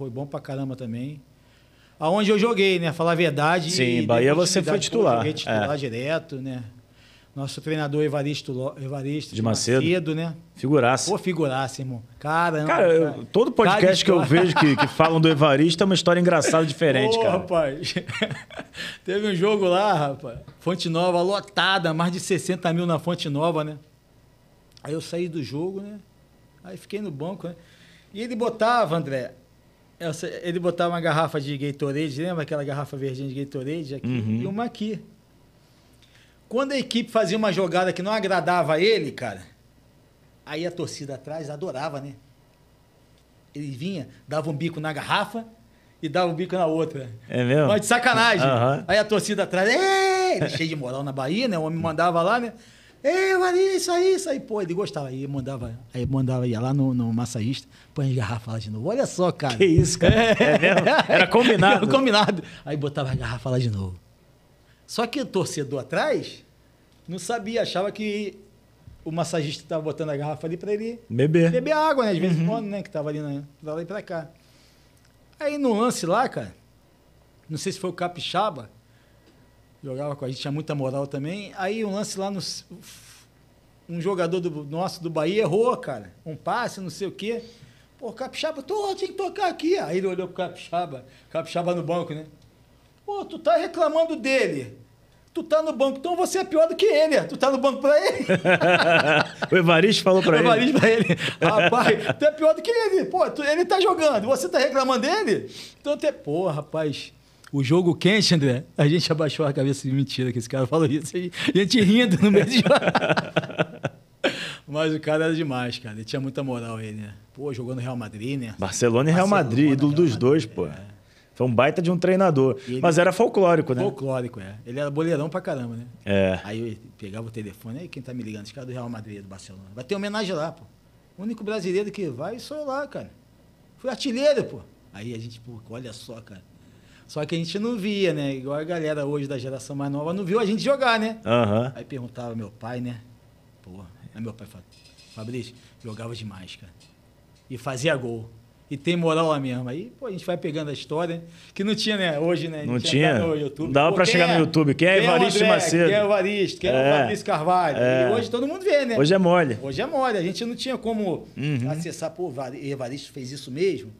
Foi é bom pra caramba também. Aonde eu joguei, né? Falar a verdade. Sim, Bahia você foi titular. Pô, joguei titular é. direto, né? Nosso treinador Evaristo, Evaristo de, Macedo. Macedo, né? Figuraça. Pô, figuraça, irmão. Caramba. Cara, eu, cara. todo podcast que eu vejo que, que falam do Evaristo é uma história engraçada diferente, Pô, cara. rapaz. Teve um jogo lá, rapaz. Fonte Nova lotada, mais de 60 mil na Fonte Nova, né? Aí eu saí do jogo, né? Aí fiquei no banco, né? E ele botava, André, é, ele botava uma garrafa de Gatorade, lembra aquela garrafa verdinha de Gatorade aqui? Uhum. E uma aqui. Quando a equipe fazia uma jogada que não agradava a ele, cara, aí a torcida atrás adorava, né? Ele vinha, dava um bico na garrafa e dava um bico na outra. É mesmo? Mas de sacanagem. Uhum. Aí a torcida atrás, é! Ele cheio de moral na Bahia, né? O homem mandava lá, né? Ei, Maria, isso aí, isso aí. Pô, ele gostava. Aí mandava, aí mandava, ia lá no, no massagista, põe as garrafas de novo. Olha só, cara. Que isso, cara. É, é mesmo? Era combinado. Era combinado. Aí botava a garrafa lá de novo. Só que o torcedor atrás não sabia, achava que o massagista estava botando a garrafa ali para ele beber. beber água, né? De vez em quando, né? Que tava ali, né? Tava ali pra cá. Aí no lance lá, cara, não sei se foi o Capixaba, jogava com a gente, tinha muita moral também. Aí um lance lá no. Um jogador do, nosso do Bahia errou, cara. Um passe, não sei o quê. Pô, Capixaba, tô, tinha que tocar aqui. Aí ele olhou pro Capixaba, Capixaba no banco, né? Pô, tu tá reclamando dele. Tu tá no banco, então você é pior do que ele. É. Tu tá no banco pra ele. o Evaristo falou pra ele. O Evaristo pra ele. Rapaz, tu é pior do que ele. Pô, tu, ele tá jogando, você tá reclamando dele? Então, até, pô, rapaz, o jogo quente, André, a gente abaixou a cabeça de mentira que esse cara falou isso. A gente rindo no meio de Mas o cara era demais, cara. Ele tinha muita moral ele, né? Pô, jogou no Real Madrid, né? Barcelona e Real Barcelona, Madrid, ídolo dos dois, pô. É. Foi um baita de um treinador. Ele... Mas era folclórico, né? Folclórico, é. Ele era boleirão pra caramba, né? É. Aí eu pegava o telefone, aí quem tá me ligando? Esse cara é do Real Madrid, é do Barcelona. Vai ter homenagem lá, pô. O único brasileiro que vai sou lá, cara. Fui artilheiro, pô. Aí a gente, pô, olha só, cara. Só que a gente não via, né? Igual a galera hoje da geração mais nova não viu a gente jogar, né? Uhum. Aí perguntava meu pai, né? pô, Aí meu pai falou, Fabrício, jogava demais, cara. E fazia gol. E tem moral lá mesmo. Aí, pô, a gente vai pegando a história, que não tinha, né? Hoje, né? Não tá tinha. No YouTube. Não dava pô, pra chegar é? no YouTube. Quem é, é Evaristo Macedo? Quem é Evaristo? Quem é, é Fabrício Carvalho? É. E hoje todo mundo vê, né? Hoje é mole. Hoje é mole. A gente não tinha como uhum. acessar, pô, Evaristo fez isso mesmo.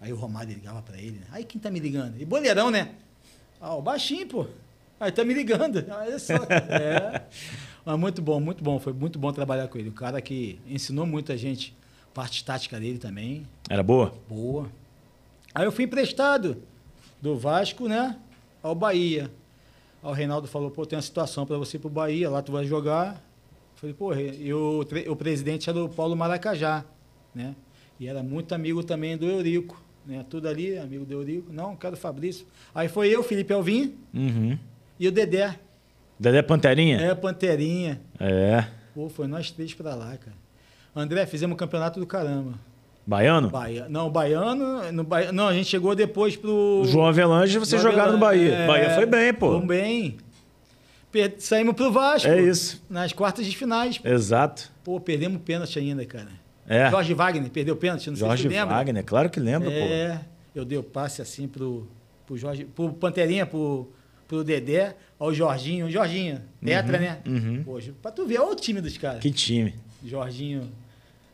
Aí o Romário ligava para ele, né? Aí quem tá me ligando? E boleirão, né? Ah, o baixinho, pô. Aí tá me ligando. Olha é só. É. Mas muito bom, muito bom. Foi muito bom trabalhar com ele. O cara que ensinou muita gente. Parte tática dele também. Era boa? Boa. Aí eu fui emprestado do Vasco, né? Ao Bahia. Aí o Reinaldo falou, pô, tem uma situação para você ir pro Bahia, lá tu vai jogar. Eu falei, pô, e o, o presidente era o Paulo Maracajá, né? E era muito amigo também do Eurico né? Tudo ali, amigo de Eurico. Não, quero o Fabrício. Aí foi eu, Felipe Alvim uhum. e o Dedé. Dedé Panterinha? É, Panterinha. É. Pô, foi nós três pra lá, cara. André, fizemos um campeonato do caramba. Baiano? Não, baiano, no Bahia, não, a gente chegou depois pro... João Avelange, vocês João jogaram Avelange. no Bahia. É, Bahia foi bem, pô. Foi bem. Per... Saímos pro Vasco. É isso. Nas quartas de finais. Pô. Exato. Pô, perdemos pênalti ainda, cara. É. Jorge Wagner perdeu o pênalti, não Jorge sei se lembra. Wagner, claro que lembra, é, pô. Eu dei o passe assim pro, pro Jorge, pro Panterinha, pro, pro Dedé, ao Jorginho, Jorginho, Tetra, uhum, né? Uhum. Poxa, pra tu ver, olha o time dos caras. Que time. Jorginho,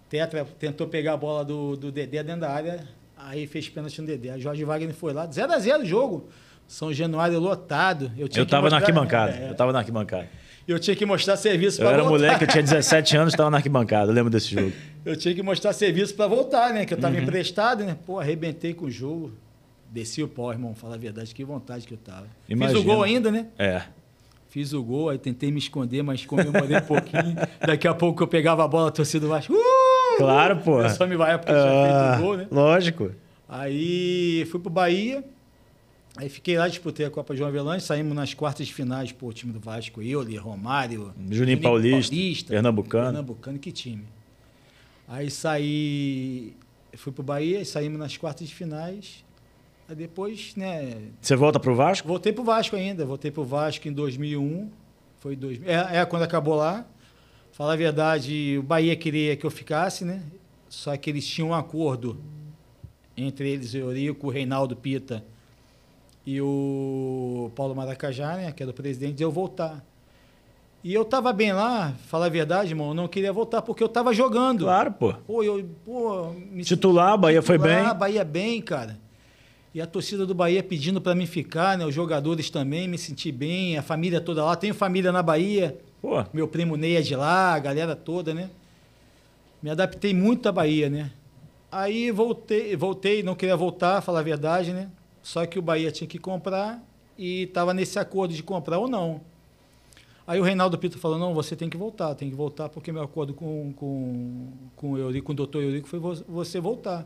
Tetra, tentou pegar a bola do, do Dedé dentro da área, aí fez pênalti no Dedé. A Jorge Wagner foi lá, 0x0 o jogo. São Januário lotado. Eu, tinha eu tava mostrar, na arquibancada, né? eu tava na arquibancada eu tinha que mostrar serviço para voltar. Eu era moleque, eu tinha 17 anos, estava na arquibancada, eu lembro desse jogo. eu tinha que mostrar serviço para voltar, né? Que eu estava uhum. emprestado, né? Pô, arrebentei com o jogo. Desci o pau, irmão, fala a verdade, que vontade que eu tava. Imagina. Fiz o gol ainda, né? É. Fiz o gol, aí tentei me esconder, mas comemorei um pouquinho. Daqui a pouco eu pegava a bola, a torcida Vasco. Uh! Claro, pô. Só me vai porque uh, já fez o ah, gol, né? Lógico. Aí fui pro Bahia. Aí fiquei lá, disputei a Copa João Avelange, saímos nas quartas de finais, pô, o time do Vasco, Euler, Romário, Juninho Paulista, Paulista, Pernambucano. Pernambucano, que time. Aí saí, fui pro Bahia, saímos nas quartas de finais. Aí depois, né... Você volta pro Vasco? Voltei pro Vasco ainda, voltei pro Vasco em 2001, foi 2000, é, é quando acabou lá. Falar a verdade, o Bahia queria que eu ficasse, né? Só que eles tinham um acordo entre eles, Eurico, Reinaldo, Pita e o Paulo Maracajá, né, que era é o presidente, de eu voltar. E eu tava bem lá, falar a verdade, irmão, eu não queria voltar porque eu tava jogando. Claro, pô. Pô, eu, pô, me titular, a Bahia titular, foi bem. Bahia bem, cara. E a torcida do Bahia pedindo para mim ficar, né? Os jogadores também, me senti bem, a família toda lá, tenho família na Bahia. Pô. Meu primo Ney é de lá, a galera toda, né? Me adaptei muito à Bahia, né? Aí voltei, voltei, não queria voltar, falar a verdade, né? Só que o Bahia tinha que comprar e estava nesse acordo de comprar ou não. Aí o Reinaldo Pinto falou, não, você tem que voltar, tem que voltar, porque meu acordo com, com, com o Eurico, com o doutor Eurico, foi você voltar.